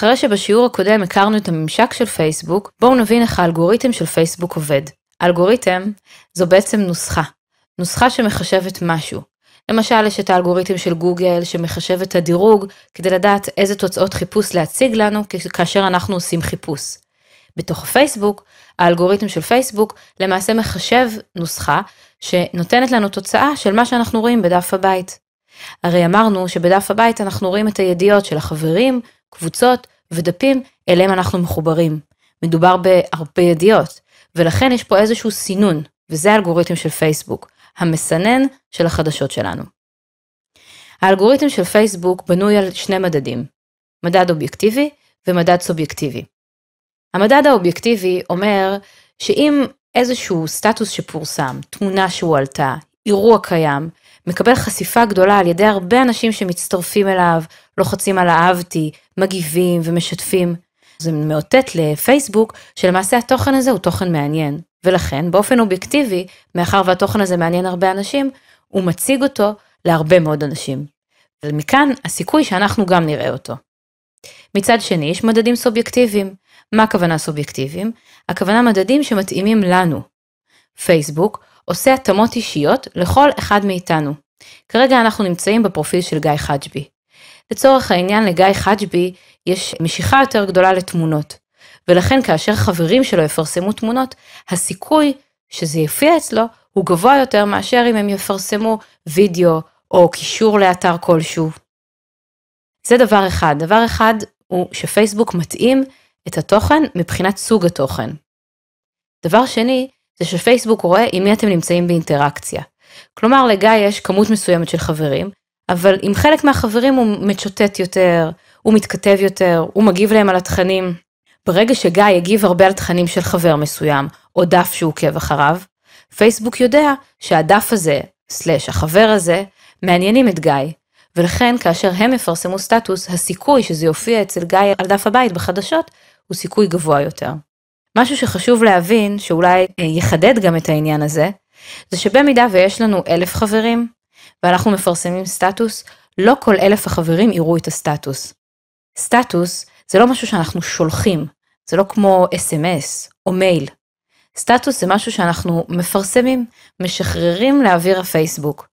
אחרי שבשיעור הקודם הכרנו את הממשק של פייסבוק, בואו נבין איך האלגוריתם של פייסבוק עובד. אלגוריתם זו בעצם נוסחה. נוסחה שמחשבת משהו. למשל, יש את האלגוריתם של גוגל שמחשב את הדירוג כדי לדעת איזה תוצאות חיפוש להציג לנו כאשר אנחנו עושים חיפוש. בתוך פייסבוק, האלגוריתם של פייסבוק למעשה מחשב נוסחה שנותנת לנו תוצאה של מה שאנחנו רואים בדף הבית. הרי אמרנו שבדף הבית אנחנו רואים את הידיעות של החברים, קבוצות ודפים אליהם אנחנו מחוברים. מדובר בהרבה ידיעות, ולכן יש פה איזשהו סינון, וזה האלגוריתם של פייסבוק, המסנן של החדשות שלנו. האלגוריתם של פייסבוק בנוי על שני מדדים, מדד אובייקטיבי ומדד סובייקטיבי. המדד האובייקטיבי אומר שאם איזשהו סטטוס שפורסם, תמונה שהועלתה, אירוע קיים, מקבל חשיפה גדולה על ידי הרבה אנשים שמצטרפים אליו, לוחצים על אהבתי, מגיבים ומשתפים. זה מאותת לפייסבוק שלמעשה התוכן הזה הוא תוכן מעניין, ולכן באופן אובייקטיבי, מאחר והתוכן הזה מעניין הרבה אנשים, הוא מציג אותו להרבה מאוד אנשים. ומכאן הסיכוי שאנחנו גם נראה אותו. מצד שני, יש מדדים סובייקטיביים. מה הכוונה סובייקטיביים? הכוונה מדדים שמתאימים לנו. פייסבוק עושה התאמות אישיות לכל אחד מאיתנו. כרגע אנחנו נמצאים בפרופיל של גיא חג'בי. לצורך העניין לגיא חג'בי יש משיכה יותר גדולה לתמונות, ולכן כאשר חברים שלו יפרסמו תמונות, הסיכוי שזה יופיע אצלו הוא גבוה יותר מאשר אם הם יפרסמו וידאו או קישור לאתר כלשהו. זה דבר אחד. דבר אחד הוא שפייסבוק מתאים את התוכן מבחינת סוג התוכן. דבר שני, זה שפייסבוק רואה עם מי אתם נמצאים באינטראקציה. כלומר לגיא יש כמות מסוימת של חברים, אבל עם חלק מהחברים הוא מצ'וטט יותר, הוא מתכתב יותר, הוא מגיב להם על התכנים. ברגע שגיא הגיב הרבה על תכנים של חבר מסוים, או דף שהוא עוקב אחריו, פייסבוק יודע שהדף הזה, סלאש החבר הזה, מעניינים את גיא, ולכן כאשר הם יפרסמו סטטוס, הסיכוי שזה יופיע אצל גיא על דף הבית בחדשות, הוא סיכוי גבוה יותר. משהו שחשוב להבין, שאולי אה, יחדד גם את העניין הזה, זה שבמידה ויש לנו אלף חברים, ואנחנו מפרסמים סטטוס, לא כל אלף החברים יראו את הסטטוס. סטטוס זה לא משהו שאנחנו שולחים, זה לא כמו אס.אם.אס או מייל. סטטוס זה משהו שאנחנו מפרסמים, משחררים לאוויר הפייסבוק.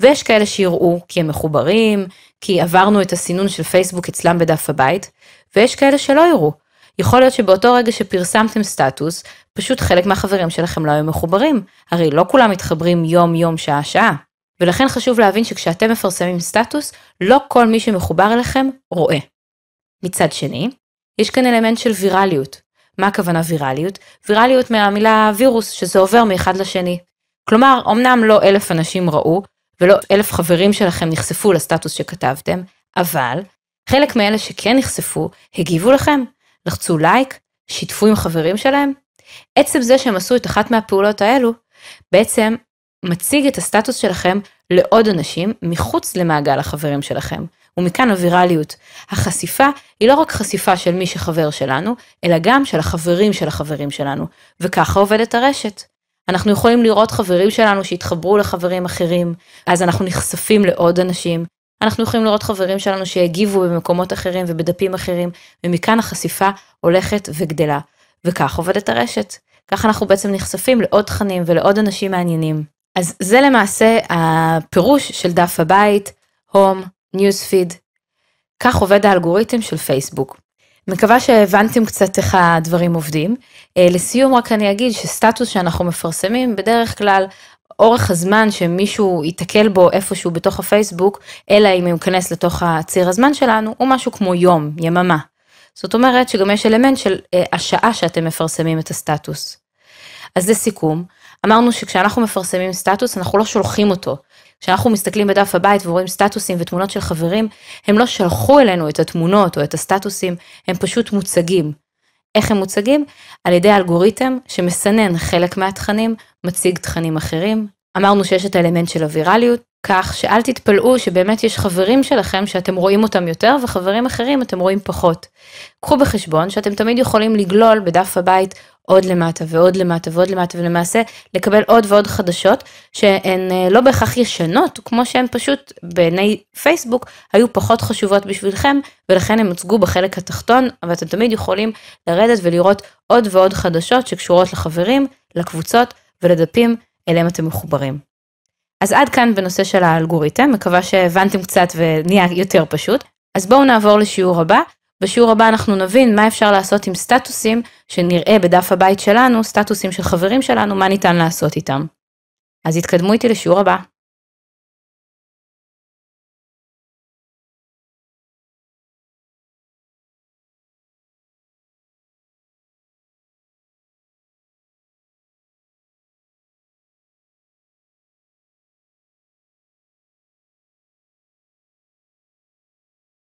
ויש כאלה שיראו כי הם מחוברים, כי עברנו את הסינון של פייסבוק אצלם בדף הבית, ויש כאלה שלא יראו, יכול להיות שבאותו רגע שפרסמתם סטטוס, פשוט חלק מהחברים שלכם לא היו מחוברים. הרי לא כולם מתחברים יום-יום, שעה-שעה. ולכן חשוב להבין שכשאתם מפרסמים סטטוס, לא כל מי שמחובר אליכם רואה. מצד שני, יש כאן אלמנט של ויראליות. מה הכוונה ויראליות? ויראליות מהמילה וירוס, שזה עובר מאחד לשני. כלומר, אמנם לא אלף אנשים ראו, ולא אלף חברים שלכם נחשפו לסטטוס שכתבתם, אבל חלק מאלה שכן נחשפו, הגיבו לכם, לחצו לייק, שיתפו עם חברים שלהם. עצם זה שהם עשו את אחת מהפעולות האלו, בעצם מציג את הסטטוס שלכם לעוד אנשים מחוץ למעגל החברים שלכם. ומכאן הווירליות. החשיפה היא לא רק חשיפה של מי שחבר שלנו, אלא גם של החברים של החברים שלנו, וככה עובדת הרשת. אנחנו יכולים לראות חברים שלנו שהתחברו לחברים אחרים, אז אנחנו נחשפים לעוד אנשים, אנחנו יכולים לראות חברים שלנו שהגיבו במקומות אחרים ובדפים אחרים, ומכאן החשיפה הולכת וגדלה. וכך עובדת הרשת. כך אנחנו בעצם נחשפים לעוד תכנים ולעוד אנשים מעניינים. אז זה למעשה הפירוש של דף הבית, הום, ניוספיד. כך עובד האלגוריתם של פייסבוק. מקווה שהבנתם קצת איך הדברים עובדים. אה, לסיום רק אני אגיד שסטטוס שאנחנו מפרסמים בדרך כלל אורך הזמן שמישהו ייתקל בו איפשהו בתוך הפייסבוק, אלא אם הוא ייכנס לתוך הציר הזמן שלנו, הוא משהו כמו יום, יממה. זאת אומרת שגם יש אלמנט של אה, השעה שאתם מפרסמים את הסטטוס. אז לסיכום, אמרנו שכשאנחנו מפרסמים סטטוס, אנחנו לא שולחים אותו. כשאנחנו מסתכלים בדף הבית ורואים סטטוסים ותמונות של חברים, הם לא שלחו אלינו את התמונות או את הסטטוסים, הם פשוט מוצגים. איך הם מוצגים? על ידי אלגוריתם שמסנן חלק מהתכנים, מציג תכנים אחרים. אמרנו שיש את האלמנט של הווירליות, כך שאל תתפלאו שבאמת יש חברים שלכם שאתם רואים אותם יותר וחברים אחרים אתם רואים פחות. קחו בחשבון שאתם תמיד יכולים לגלול בדף הבית עוד למטה ועוד למטה ועוד למטה ולמעשה לקבל עוד ועוד חדשות שהן אה, לא בהכרח ישנות כמו שהן פשוט בעיני פייסבוק היו פחות חשובות בשבילכם ולכן הם הוצגו בחלק התחתון אבל אתם תמיד יכולים לרדת ולראות עוד ועוד חדשות שקשורות לחברים, לקבוצות ולדפים אליהם אתם מחוברים. אז עד כאן בנושא של האלגוריתם, מקווה שהבנתם קצת ונהיה יותר פשוט. אז בואו נעבור לשיעור הבא, בשיעור הבא אנחנו נבין מה אפשר לעשות עם סטטוסים שנראה בדף הבית שלנו, סטטוסים של חברים שלנו, מה ניתן לעשות איתם. אז התקדמו איתי לשיעור הבא.